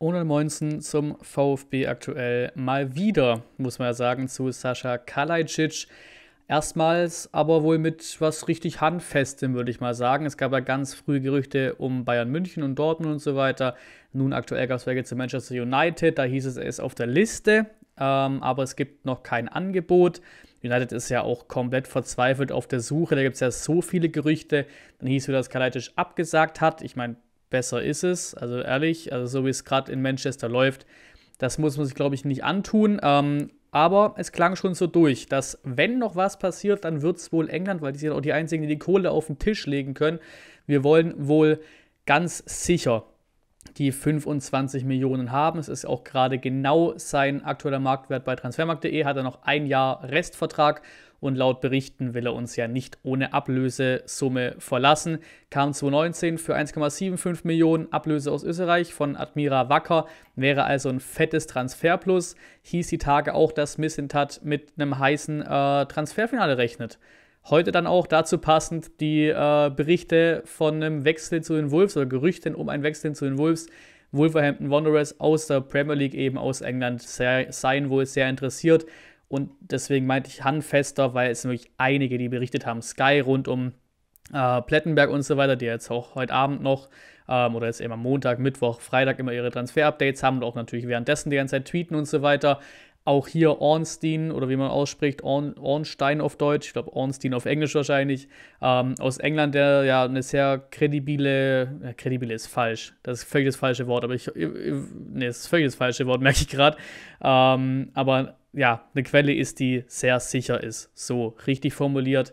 Ohne Moinsen zum VfB aktuell mal wieder, muss man ja sagen, zu Sascha Kalajdzic. Erstmals aber wohl mit was richtig Handfestem, würde ich mal sagen. Es gab ja ganz früh Gerüchte um Bayern München und Dortmund und so weiter. Nun aktuell gab es welche zu Manchester United, da hieß es, er ist auf der Liste, ähm, aber es gibt noch kein Angebot. United ist ja auch komplett verzweifelt auf der Suche, da gibt es ja so viele Gerüchte. Dann hieß es, dass Kalajdzic abgesagt hat. Ich meine, besser ist es. Also ehrlich, also so wie es gerade in Manchester läuft, das muss man sich, glaube ich, nicht antun. Ähm, aber es klang schon so durch, dass wenn noch was passiert, dann wird es wohl England, weil die sind auch die Einzigen, die die Kohle auf den Tisch legen können. Wir wollen wohl ganz sicher die 25 Millionen haben. Es ist auch gerade genau sein aktueller Marktwert bei transfermarkt.de, hat er noch ein Jahr Restvertrag und laut Berichten will er uns ja nicht ohne Ablösesumme verlassen. Kam 2019 für 1,75 Millionen Ablöse aus Österreich von Admira Wacker, wäre also ein fettes Transferplus. Hieß die Tage auch, dass Missintat mit einem heißen äh, Transferfinale rechnet. Heute dann auch dazu passend die äh, Berichte von einem Wechsel zu den Wolves oder Gerüchten um einen Wechsel zu den Wolves. Wolverhampton Wanderers aus der Premier League eben aus England seien wohl sehr interessiert. Und deswegen meinte ich handfester, weil es sind wirklich einige, die berichtet haben. Sky rund um äh, Plettenberg und so weiter, die jetzt auch heute Abend noch ähm, oder jetzt eben am Montag, Mittwoch, Freitag immer ihre Transfer-Updates haben und auch natürlich währenddessen die ganze Zeit tweeten und so weiter. Auch hier Ornstein oder wie man ausspricht, Orn, Ornstein auf Deutsch, ich glaube Ornstein auf Englisch wahrscheinlich, ähm, aus England, der ja eine sehr kredibile, ja, äh, kredibile ist falsch, das ist völlig das falsche Wort, aber ich, ich nee, das ist völlig das falsche Wort, merke ich gerade, ähm, aber ja, eine Quelle ist, die sehr sicher ist. So richtig formuliert.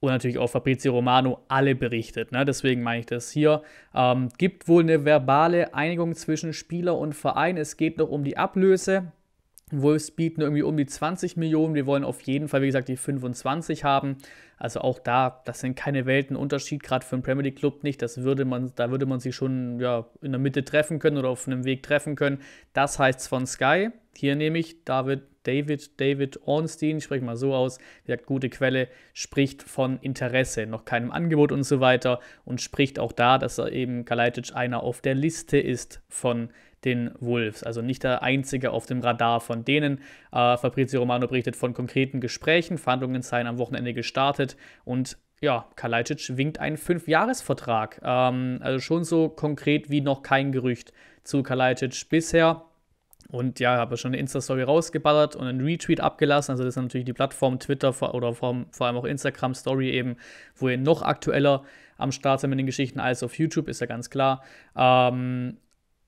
Und natürlich auch Fabrizio Romano alle berichtet. Ne? Deswegen meine ich das hier. Ähm, gibt wohl eine verbale Einigung zwischen Spieler und Verein. Es geht noch um die Ablöse. Wolves bieten irgendwie um die 20 Millionen. Wir wollen auf jeden Fall, wie gesagt, die 25 haben. Also auch da, das sind keine Welten Unterschied, gerade für einen Premier League Club nicht. Das würde man, da würde man sie schon ja, in der Mitte treffen können oder auf einem Weg treffen können. Das heißt von Sky. Hier nehme ich David, David, David Ornstein, ich spreche mal so aus, wie gesagt, gute Quelle, spricht von Interesse, noch keinem Angebot und so weiter und spricht auch da, dass er eben Kalajdzic einer auf der Liste ist von den Wolves. Also nicht der einzige auf dem Radar von denen. Äh, Fabrizio Romano berichtet von konkreten Gesprächen. Verhandlungen seien am Wochenende gestartet und ja, Kalajdzic winkt einen Fünfjahresvertrag. Ähm, also schon so konkret wie noch kein Gerücht zu Kalajdzic bisher. Und ja, habe schon eine Insta-Story rausgeballert und einen Retweet abgelassen. Also das ist natürlich die Plattform Twitter oder vor, allem auch Instagram-Story eben, wo ihr noch aktueller am Start seid mit den Geschichten als auf YouTube, ist ja ganz klar. Ähm,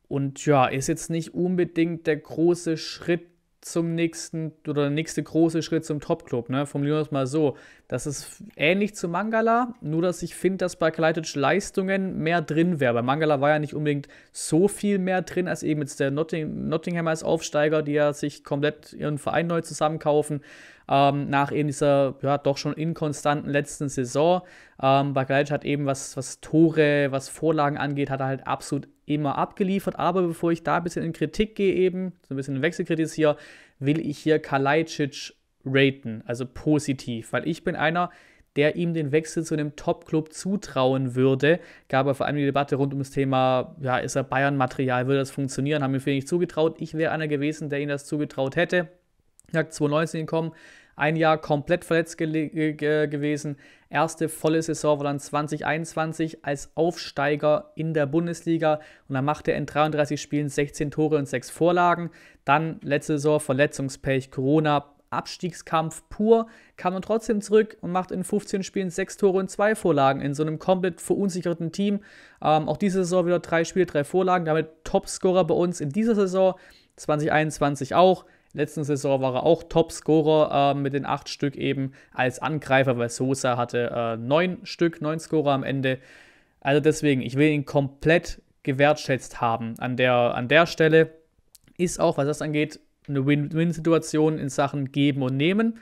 und ja, ist jetzt nicht unbedingt der große Schritt zum nächsten oder der nächste große Schritt zum Top-Club. Ne? Formulieren wir es mal so. Das ist ähnlich zu Mangala, nur dass ich finde, dass bei Kleitic Leistungen mehr drin wäre. Bei Mangala war ja nicht unbedingt so viel mehr drin, als eben jetzt der Notting Nottingham als Aufsteiger, die ja sich komplett ihren Verein neu zusammenkaufen ähm, nach eben dieser ja, doch schon inkonstanten letzten Saison. Ähm, Baglic hat eben, was, was Tore, was Vorlagen angeht, hat er halt absolut immer abgeliefert. Aber bevor ich da ein bisschen in Kritik gehe, eben, so ein bisschen Wechselkritik hier, will ich hier Kalajdzic raten, also positiv, weil ich bin einer, der ihm den Wechsel zu einem Top-Club zutrauen würde. Gab er vor allem die Debatte rund um das Thema, ja, ist er Bayern-Material, würde das funktionieren, haben wir für ihn nicht zugetraut. Ich wäre einer gewesen, der ihm das zugetraut hätte. Er hat 2019 gekommen, ein Jahr komplett verletzt ge gewesen. Erste volle Saison war dann 2021 als Aufsteiger in der Bundesliga und dann machte er in 33 Spielen 16 Tore und 6 Vorlagen. Dann letzte Saison Verletzungspech, Corona, Abstiegskampf pur, kam dann trotzdem zurück und macht in 15 Spielen 6 Tore und 2 Vorlagen in so einem komplett verunsicherten Team. Ähm, auch diese Saison wieder 3 Spiele, 3 Vorlagen, damit Topscorer bei uns in dieser Saison, 2021 auch. Letzte Saison war er auch Topscorer äh, mit den acht Stück eben als Angreifer, weil Sosa hatte äh, neun Stück, neun Scorer am Ende. Also deswegen, ich will ihn komplett gewertschätzt haben. An der, an der Stelle ist auch, was das angeht, eine Win-Win-Situation in Sachen Geben und Nehmen.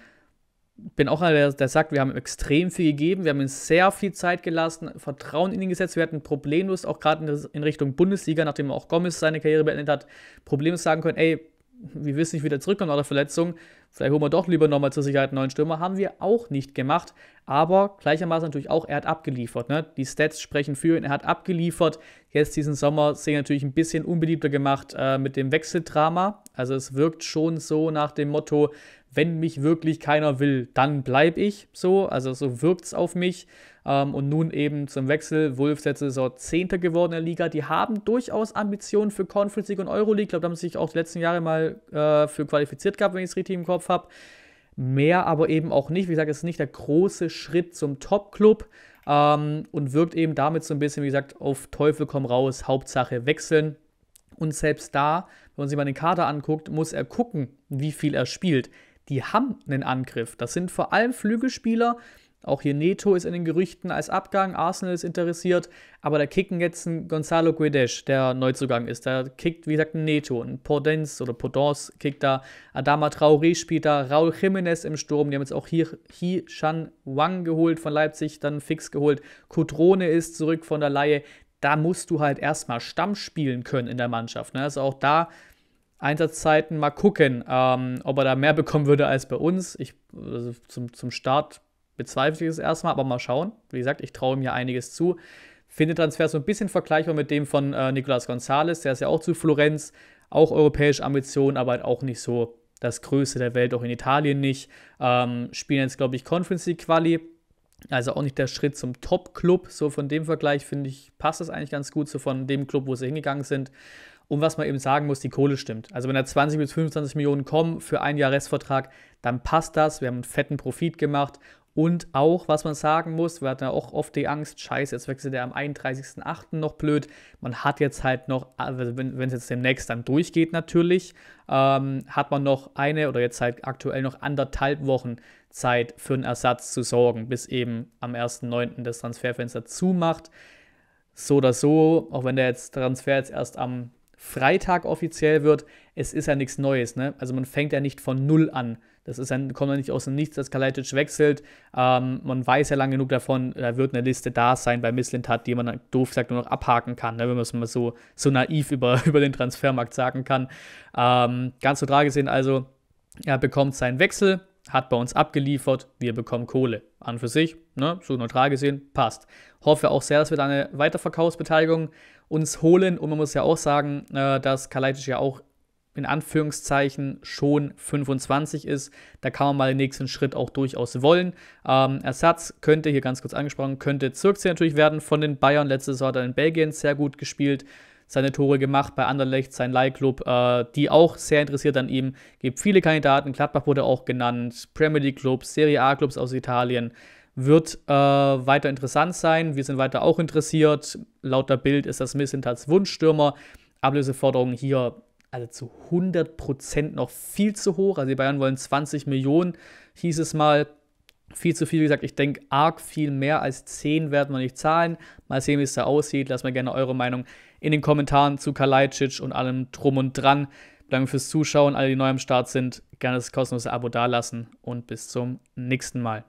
Bin auch einer, der, der, sagt, wir haben extrem viel gegeben, wir haben ihm sehr viel Zeit gelassen, Vertrauen in ihn gesetzt. Wir hatten problemlos, auch gerade in, in Richtung Bundesliga, nachdem auch Gomez seine Karriere beendet hat, problemlos sagen können: ey, wir wissen nicht, wie der zurückkommt nach der Verletzung, Vielleicht holen wir doch lieber nochmal zur Sicherheit einen neuen Stürmer. Haben wir auch nicht gemacht. Aber gleichermaßen natürlich auch, er hat abgeliefert. Ne? Die Stats sprechen für ihn. Er hat abgeliefert. Jetzt diesen Sommer sehen natürlich ein bisschen unbeliebter gemacht äh, mit dem Wechseldrama. Also es wirkt schon so nach dem Motto, wenn mich wirklich keiner will, dann bleibe ich so. Also so wirkt es auf mich. Ähm, und nun eben zum Wechsel. Wolves letzte Saison Zehnter geworden in der Liga. Die haben durchaus Ambitionen für Conference League und Euroleague. Ich glaube, da haben sie sich auch die letzten Jahre mal äh, für qualifiziert gehabt, wenn ich es richtig im Kopf Kopf habe. Mehr aber eben auch nicht. Wie gesagt, es ist nicht der große Schritt zum Top-Club ähm, und wirkt eben damit so ein bisschen, wie gesagt, auf Teufel komm raus, Hauptsache wechseln. Und selbst da, wenn man sich mal den Kader anguckt, muss er gucken, wie viel er spielt. Die haben einen Angriff. Das sind vor allem Flügelspieler, auch hier Neto ist in den Gerüchten als Abgang, Arsenal ist interessiert, aber da kicken jetzt ein Gonzalo Guedes, der Neuzugang ist. Da kickt, wie gesagt, ein Neto, ein Podence oder Podence kickt da, Adama Traoré spielt da, Raul Jiménez im Sturm, die haben jetzt auch hier He Shan Wang geholt von Leipzig, dann fix geholt, Kudrone ist zurück von der Laie. Da musst du halt erstmal Stamm spielen können in der Mannschaft. Ne? Also auch da Einsatzzeiten mal gucken, ähm, ob er da mehr bekommen würde als bei uns. Ich, also zum, zum Start bezweifle ich es erstmal, aber mal schauen. Wie gesagt, ich traue ihm ja einiges zu. Finde Transfer so ein bisschen vergleichbar mit dem von äh, Nicolas Gonzalez, der ist ja auch zu Florenz, auch europäische Ambitionen, aber halt auch nicht so das Größte der Welt, auch in Italien nicht. Ähm, spielen jetzt, glaube ich, Conference League Quali, also auch nicht der Schritt zum Top-Club. So von dem Vergleich, finde ich, passt das eigentlich ganz gut, so von dem Club, wo sie hingegangen sind. Und was man eben sagen muss, die Kohle stimmt. Also wenn da 20 bis 25 Millionen kommen für ein Jahr Restvertrag, dann passt das. Wir haben einen fetten Profit gemacht und auch, was man sagen muss, wir hatten ja auch oft die Angst, scheiße, jetzt wechselt er am 31.08. noch blöd. Man hat jetzt halt noch, also wenn es jetzt demnächst dann durchgeht natürlich, ähm, hat man noch eine oder jetzt halt aktuell noch anderthalb Wochen Zeit für einen Ersatz zu sorgen, bis eben am 1.9. das Transferfenster zumacht. So oder so, auch wenn der jetzt Transfer jetzt erst am Freitag offiziell wird, es ist ja nichts Neues. Ne? Also man fängt ja nicht von null an das ist dann, kommt ja nicht aus dem Nichts, dass Kalajdzic wechselt. Ähm, man weiß ja lang genug davon, da wird eine Liste da sein bei hat, die man dann doof gesagt nur noch abhaken kann, ne, wenn man es mal so, so naiv über, über den Transfermarkt sagen kann. Ähm, ganz so tragisch gesehen also, er bekommt seinen Wechsel, hat bei uns abgeliefert, wir bekommen Kohle. An für sich, ne, so neutral gesehen, passt. Hoffe auch sehr, dass wir da eine Weiterverkaufsbeteiligung uns holen. Und man muss ja auch sagen, äh, dass Kalajdzic ja auch in Anführungszeichen schon 25 ist, da kann man mal den nächsten Schritt auch durchaus wollen. Ähm, Ersatz könnte hier ganz kurz angesprochen, könnte Zirkzee natürlich werden von den Bayern. Letztes Jahr hat er in Belgien sehr gut gespielt, seine Tore gemacht bei Anderlecht, sein Leihklub, äh, die auch sehr interessiert an ihm. Gibt viele Kandidaten, Gladbach wurde auch genannt, Premier League Clubs, Serie A Clubs aus Italien wird äh, weiter interessant sein. Wir sind weiter auch interessiert. Lauter Bild ist das Missentats Wunschstürmer. Ablöseforderungen hier also zu 100 noch viel zu hoch. Also die Bayern wollen 20 Millionen, hieß es mal. Viel zu viel, wie gesagt, ich denke, arg viel mehr als 10 werden wir nicht zahlen. Mal sehen, wie es da aussieht. Lasst mir gerne eure Meinung in den Kommentaren zu Kalajdzic und allem Drum und Dran. Danke fürs Zuschauen. Alle, die neu am Start sind, gerne das kostenlose Abo dalassen und bis zum nächsten Mal.